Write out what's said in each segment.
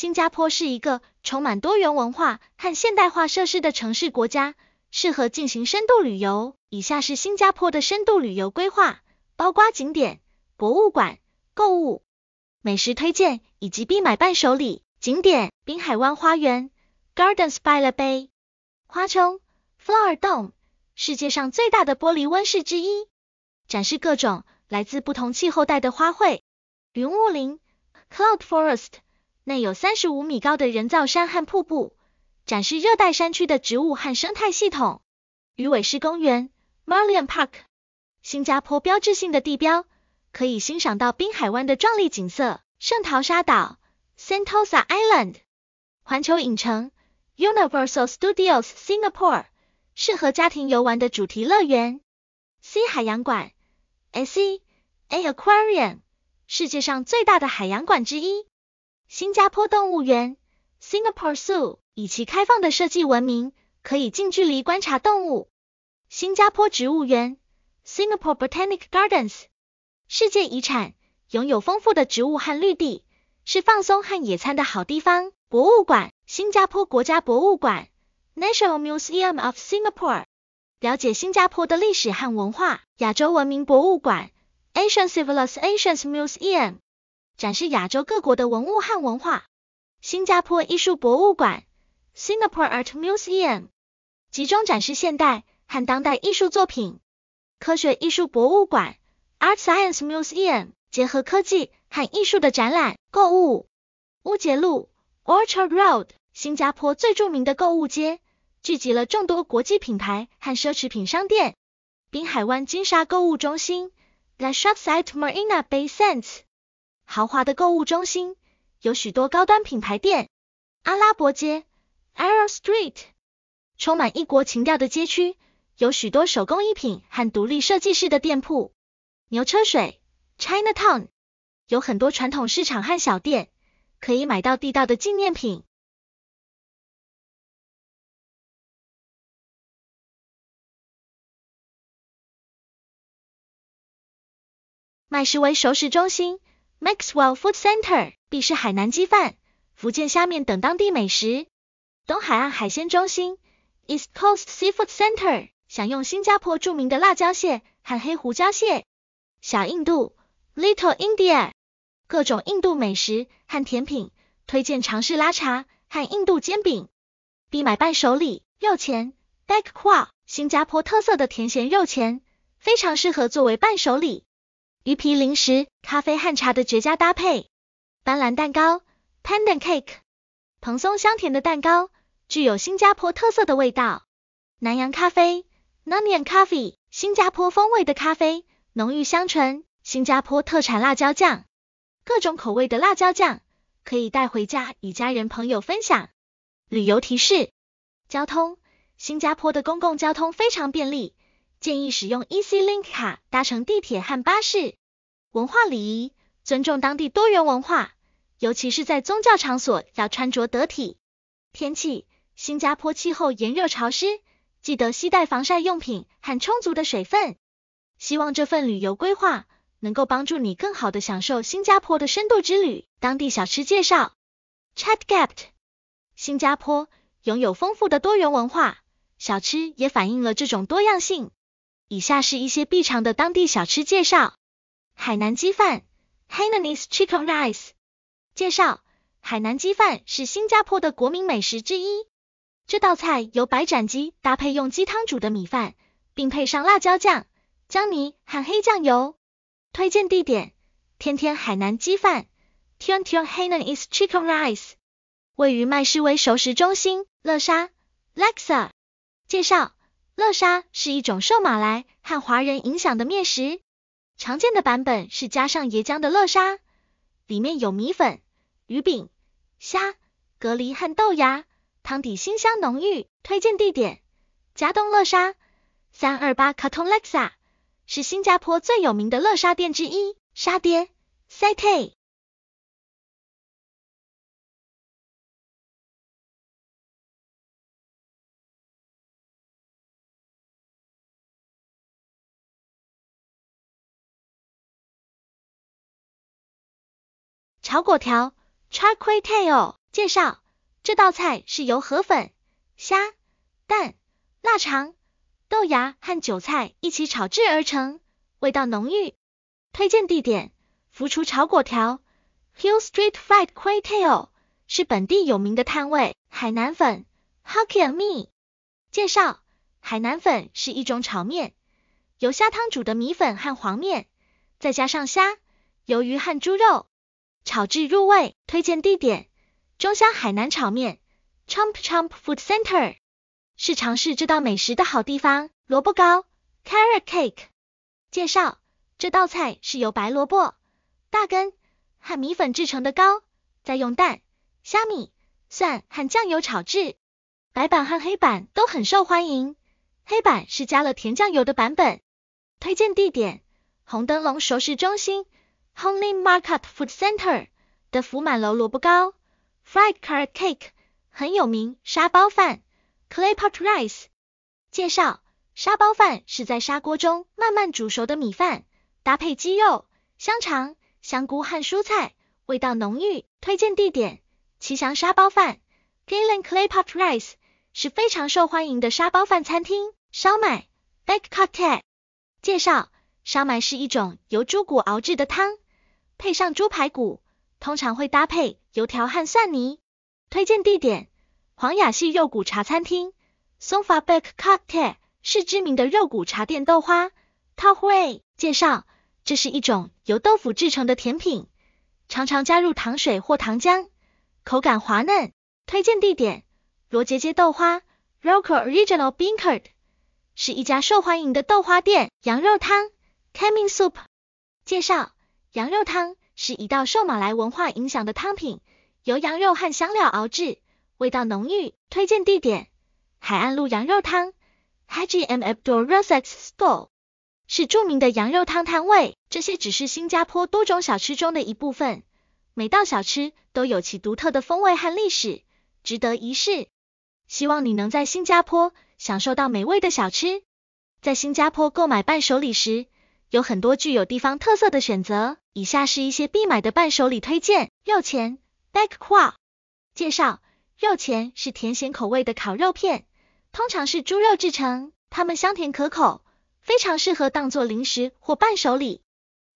新加坡是一个充满多元文化和现代化设施的城市国家，适合进行深度旅游。以下是新加坡的深度旅游规划，包括景点、博物馆、购物、美食推荐以及必买伴手礼。景点：滨海湾花园 （Gardens by the Bay），花穹 （Flower Dome），世界上最大的玻璃温室之一，展示各种来自不同气候带的花卉。云雾林 （Cloud Forest）。内有三十五米高的人造山和瀑布，展示热带山区的植物和生态系统。鱼尾狮公园 m a r l i o n Park，新加坡标志性的地标，可以欣赏到滨海湾的壮丽景色。圣淘沙岛，Sentosa Island，环球影城，Universal Studios Singapore，适合家庭游玩的主题乐园。C 海洋馆 s e A Aquarium，世界上最大的海洋馆之一。新加坡动物园 Singapore Zoo 以其开放的设计闻名，可以近距离观察动物。新加坡植物园 Singapore Botanic Gardens 世界遗产，拥有丰富的植物和绿地，是放松和野餐的好地方。博物馆新加坡国家博物馆 National Museum of Singapore 了解新加坡的历史和文化。亚洲文明博物馆 Asian Civilisations Museum 展示亚洲各国的文物和文化。新加坡艺术博物馆 （Singapore Art Museum） 集中展示现代和当代艺术作品。科学艺术博物馆 （Art Science Museum） 结合科技和艺术的展览。购物乌节路 （Orchard Road） 新加坡最著名的购物街，聚集了众多国际品牌和奢侈品商店。滨海湾金沙购物中心 （The s h o p s i s e t Marina Bay Sands）。豪华的购物中心有许多高端品牌店，阿拉伯街 Arab Street 充满异国情调的街区有许多手工艺品和独立设计师的店铺，牛车水 Chinatown 有很多传统市场和小店，可以买到地道的纪念品。麦士威熟食中心。Maxwell Food Centre 必是海南鸡饭、福建虾面等当地美食。东海岸海鲜中心 East Coast Seafood Centre 享用新加坡著名的辣椒蟹和黑胡椒蟹。小印度 Little India 各种印度美食和甜品，推荐尝试拉茶和印度煎饼。必买伴手礼肉钱 Bak Kwa 新加坡特色的甜咸肉钱，非常适合作为伴手礼。鱼皮零食、咖啡和茶的绝佳搭配。斑斓蛋糕 （Pandan Cake），蓬松香甜的蛋糕，具有新加坡特色的味道。南洋咖啡 （Nanyang Coffee），新加坡风味的咖啡，浓郁香醇。新加坡特产辣椒酱，各种口味的辣椒酱，可以带回家与家人朋友分享。旅游提示：交通，新加坡的公共交通非常便利。建议使用 Easy Link 卡搭乘地铁和巴士。文化礼仪，尊重当地多元文化，尤其是在宗教场所要穿着得体。天气，新加坡气候炎热潮湿，记得携带防晒用品和充足的水分。希望这份旅游规划能够帮助你更好的享受新加坡的深度之旅。当地小吃介绍：ChatGPT。新加坡拥有丰富的多元文化，小吃也反映了这种多样性。以下是一些必尝的当地小吃介绍：海南鸡饭 （Hainanese Chicken Rice）。介绍：海南鸡饭是新加坡的国民美食之一。这道菜由白斩鸡搭配用鸡汤煮的米饭，并配上辣椒酱、姜泥和黑酱油。推荐地点：天天海南鸡饭 （Tian Tian Hainanese Chicken Rice），位于麦士威熟食中心乐莎 （Lexa）。介绍。乐沙是一种受马来和华人影响的面食，常见的版本是加上椰浆的乐沙，里面有米粉、鱼饼、虾、蛤蜊和豆芽，汤底鲜香浓郁。推荐地点：加东乐沙，328 k a t o n Lexa，是新加坡最有名的乐沙店之一。沙爹 s a t 炒粿条，Char Kway t a o l 介绍，这道菜是由河粉、虾、蛋、腊肠、豆芽和韭菜一起炒制而成，味道浓郁。推荐地点，浮厨炒粿条，Hill Street Fried Kway t a o l 是本地有名的摊位。海南粉，Hokkien Mee。介绍，海南粉是一种炒面，由虾汤煮的米粉和黄面，再加上虾、鱿鱼和猪肉。炒至入味。推荐地点：中香海南炒面 c h u m p c h u m p Food c e n t e r 是尝试这道美食的好地方。萝卜糕 （Carrot Cake） 介绍：这道菜是由白萝卜、大根和米粉制成的糕，再用蛋、虾米、蒜和酱油炒制。白板和黑板都很受欢迎，黑板是加了甜酱油的版本。推荐地点：红灯笼熟食中心。Honey Market Food Centre 的福满楼萝卜糕 Fried Carrot Cake 很有名，沙包饭 Clay Pot Rice。介绍：沙包饭是在砂锅中慢慢煮熟的米饭，搭配鸡肉、香肠、香菇和蔬菜，味道浓郁。推荐地点：吉祥沙包饭 g a l e n Clay Pot Rice 是非常受欢迎的沙包饭餐厅。烧麦 e c g Carte。介绍：烧麦是一种由猪骨熬制的汤。配上猪排骨，通常会搭配油条和蒜泥。推荐地点：黄雅系肉骨茶餐厅。Sofa Beck Cafe 是知名的肉骨茶店。豆花，Tak w a i 介绍：这是一种由豆腐制成的甜品，常常加入糖水或糖浆，口感滑嫩。推荐地点：罗杰街豆花。r o c a Original Baked 是一家受欢迎的豆花店。羊肉汤，Caming Soup。介绍。羊肉汤是一道受马来文化影响的汤品，由羊肉和香料熬制，味道浓郁。推荐地点：海岸路羊肉汤 （Haji M Abdul Razak Stool） 是著名的羊肉汤摊位。这些只是新加坡多种小吃中的一部分，每道小吃都有其独特的风味和历史，值得一试。希望你能在新加坡享受到美味的小吃。在新加坡购买伴手礼时，有很多具有地方特色的选择，以下是一些必买的伴手礼推荐。肉前 b a c k w a 介绍：肉前是甜咸口味的烤肉片，通常是猪肉制成，它们香甜可口，非常适合当做零食或伴手礼。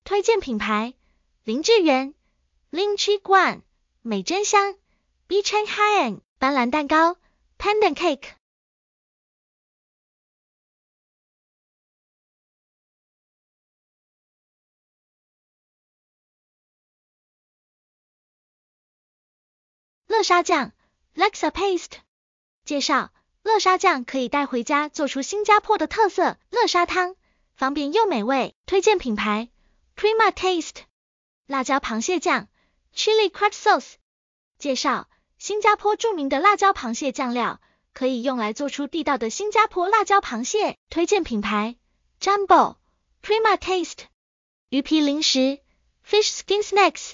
推荐品牌：林志源 （Lim c h i Guan）、美珍香 （Bechanh Hai An）、斑斓蛋糕 （Pandan Cake）。乐沙酱 l a k s a Paste） 介绍：乐沙酱可以带回家做出新加坡的特色乐沙汤，方便又美味。推荐品牌：Prima Taste。辣椒螃蟹酱 （Chili Crab Sauce） 介绍：新加坡著名的辣椒螃蟹酱料，可以用来做出地道的新加坡辣椒螃蟹。推荐品牌：Jumbo、Prima Taste。鱼皮零食 （Fish Skin Snacks）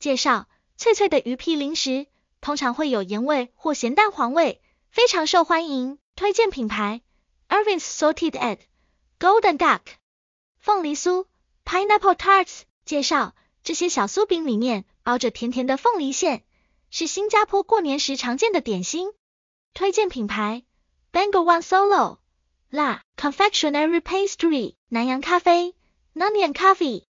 介绍：脆脆的鱼皮零食。通常会有盐味或咸蛋黄味，非常受欢迎。推荐品牌：Irving's Salted Egg, Golden Duck。凤梨酥 （Pineapple Tarts） 介绍：这些小酥饼里面包着甜甜的凤梨馅，是新加坡过年时常见的点心。推荐品牌 b a n g a l One Solo, l a Confectionery Pastry。南洋咖啡 n u n y a n Coffee）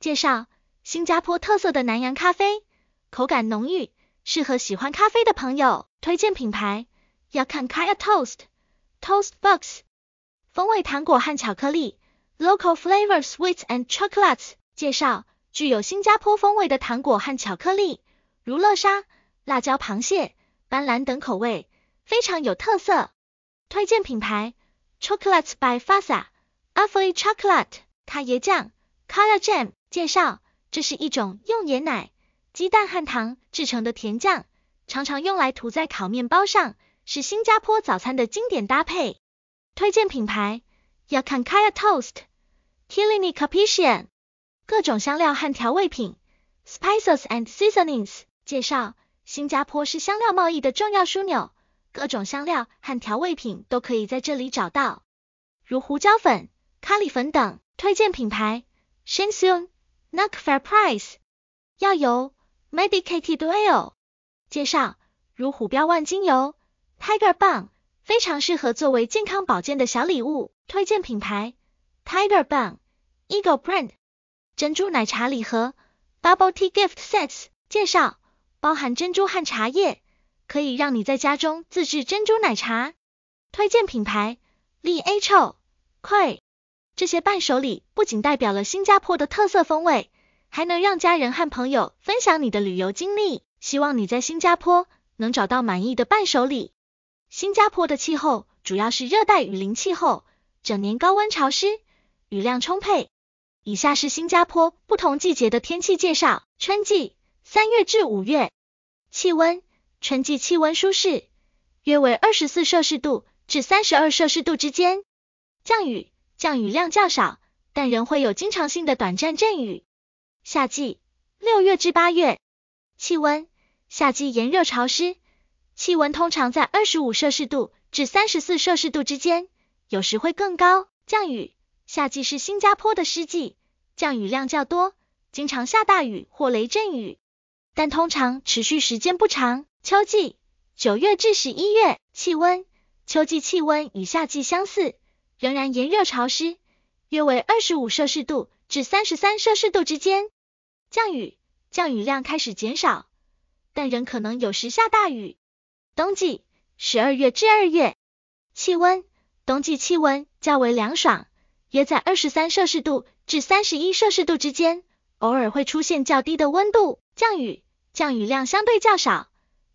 介绍：新加坡特色的南洋咖啡，口感浓郁。适合喜欢咖啡的朋友，推荐品牌要看 Kaya Toast, Toast Box 风味糖果和巧克力 Local f l a v o r Sweets and Chocolates。介绍具有新加坡风味的糖果和巧克力，如乐沙、辣椒螃蟹、斑斓等口味，非常有特色。推荐品牌 Chocolates by Fasa, Affle Chocolate，咖椰酱 Kaya Jam。介绍这是一种用椰奶。鸡蛋和糖制成的甜酱，常常用来涂在烤面包上，是新加坡早餐的经典搭配。推荐品牌：Yakunaya Toast, k i l i n i Capician。各种香料和调味品，Spices and Seasonings。介绍：新加坡是香料贸易的重要枢纽，各种香料和调味品都可以在这里找到，如胡椒粉、咖喱粉等。推荐品牌 s h i n s u n n u k f a i r Price。要由 Medicated Oil。介绍，如虎标万金油，Tiger b a n g 非常适合作为健康保健的小礼物。推荐品牌，Tiger b a n g e a g l e Brand。珍珠奶茶礼盒，Bubble Tea Gift Sets，介绍，包含珍珠和茶叶，可以让你在家中自制珍珠奶茶。推荐品牌，Lee h o k u i 这些伴手礼不仅代表了新加坡的特色风味。还能让家人和朋友分享你的旅游经历。希望你在新加坡能找到满意的伴手礼。新加坡的气候主要是热带雨林气候，整年高温潮湿，雨量充沛。以下是新加坡不同季节的天气介绍：春季，三月至五月，气温，春季气温舒适，约为二十四摄氏度至三十二摄氏度之间。降雨，降雨量较少，但仍会有经常性的短暂阵雨。夏季，六月至八月，气温，夏季炎热潮湿，气温通常在二十五摄氏度至三十四摄氏度之间，有时会更高。降雨，夏季是新加坡的湿季，降雨量较多，经常下大雨或雷阵雨，但通常持续时间不长。秋季，九月至十一月，气温，秋季气温与夏季相似，仍然炎热潮湿。约为二十五摄氏度至三十三摄氏度之间，降雨，降雨量开始减少，但仍可能有时下大雨。冬季，十二月至二月，气温，冬季气温较为凉爽，约在二十三摄氏度至三十一摄氏度之间，偶尔会出现较低的温度，降雨，降雨量相对较少，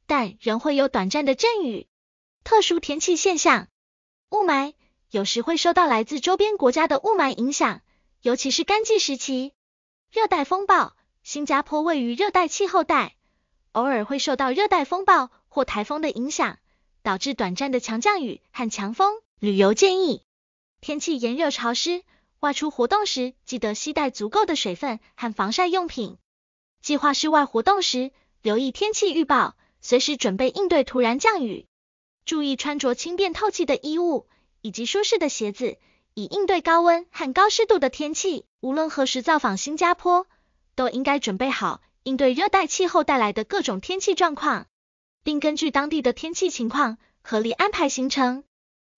但仍会有短暂的阵雨。特殊天气现象，雾霾。有时会受到来自周边国家的雾霾影响，尤其是干季时期。热带风暴，新加坡位于热带气候带，偶尔会受到热带风暴或台风的影响，导致短暂的强降雨和强风。旅游建议：天气炎热潮湿，外出活动时记得携带足够的水分和防晒用品。计划室外活动时，留意天气预报，随时准备应对突然降雨。注意穿着轻便透气的衣物。以及舒适的鞋子，以应对高温和高湿度的天气。无论何时造访新加坡，都应该准备好应对热带气候带来的各种天气状况，并根据当地的天气情况合理安排行程。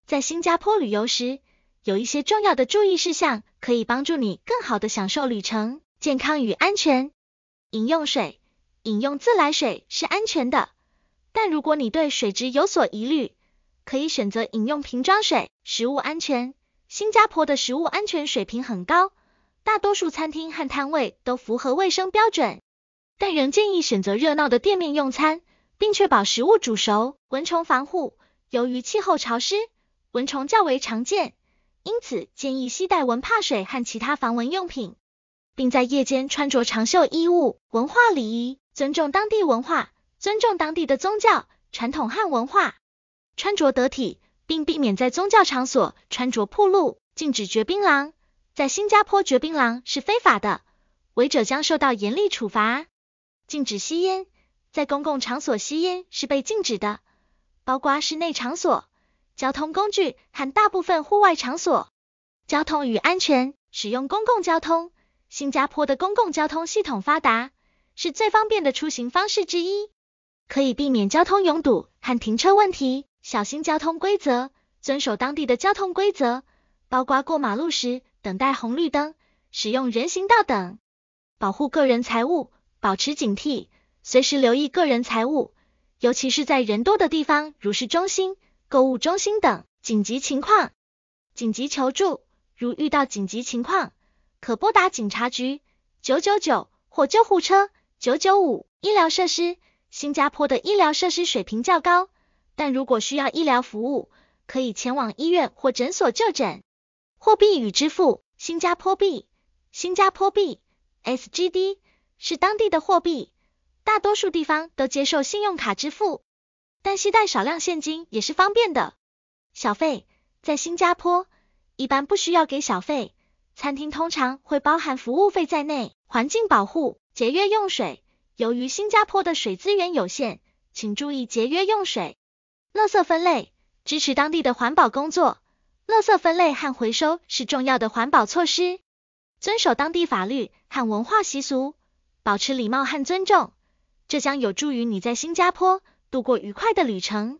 在新加坡旅游时，有一些重要的注意事项可以帮助你更好的享受旅程。健康与安全，饮用水，饮用自来水是安全的，但如果你对水质有所疑虑。可以选择饮用瓶装水，食物安全。新加坡的食物安全水平很高，大多数餐厅和摊位都符合卫生标准。但仍建议选择热闹的店面用餐，并确保食物煮熟。蚊虫防护，由于气候潮湿，蚊虫较为常见，因此建议携带蚊怕水和其他防蚊用品，并在夜间穿着长袖衣物。文化礼仪，尊重当地文化，尊重当地的宗教、传统和文化。穿着得体，并避免在宗教场所穿着暴露，禁止嚼槟榔，在新加坡嚼槟榔是非法的，违者将受到严厉处罚。禁止吸烟，在公共场所吸烟是被禁止的，包括室内场所、交通工具和大部分户外场所。交通与安全，使用公共交通，新加坡的公共交通系统发达，是最方便的出行方式之一，可以避免交通拥堵和停车问题。小心交通规则，遵守当地的交通规则，包括过马路时等待红绿灯、使用人行道等。保护个人财物，保持警惕，随时留意个人财物，尤其是在人多的地方如市中心、购物中心等。紧急情况，紧急求助，如遇到紧急情况，可拨打警察局999或救护车995。医疗设施，新加坡的医疗设施水平较高。但如果需要医疗服务，可以前往医院或诊所就诊。货币与支付，新加坡币，新加坡币 SGD 是当地的货币，大多数地方都接受信用卡支付，但携带少量现金也是方便的。小费，在新加坡一般不需要给小费，餐厅通常会包含服务费在内。环境保护，节约用水，由于新加坡的水资源有限，请注意节约用水。垃圾分类，支持当地的环保工作。垃圾分类和回收是重要的环保措施。遵守当地法律和文化习俗，保持礼貌和尊重，这将有助于你在新加坡度过愉快的旅程。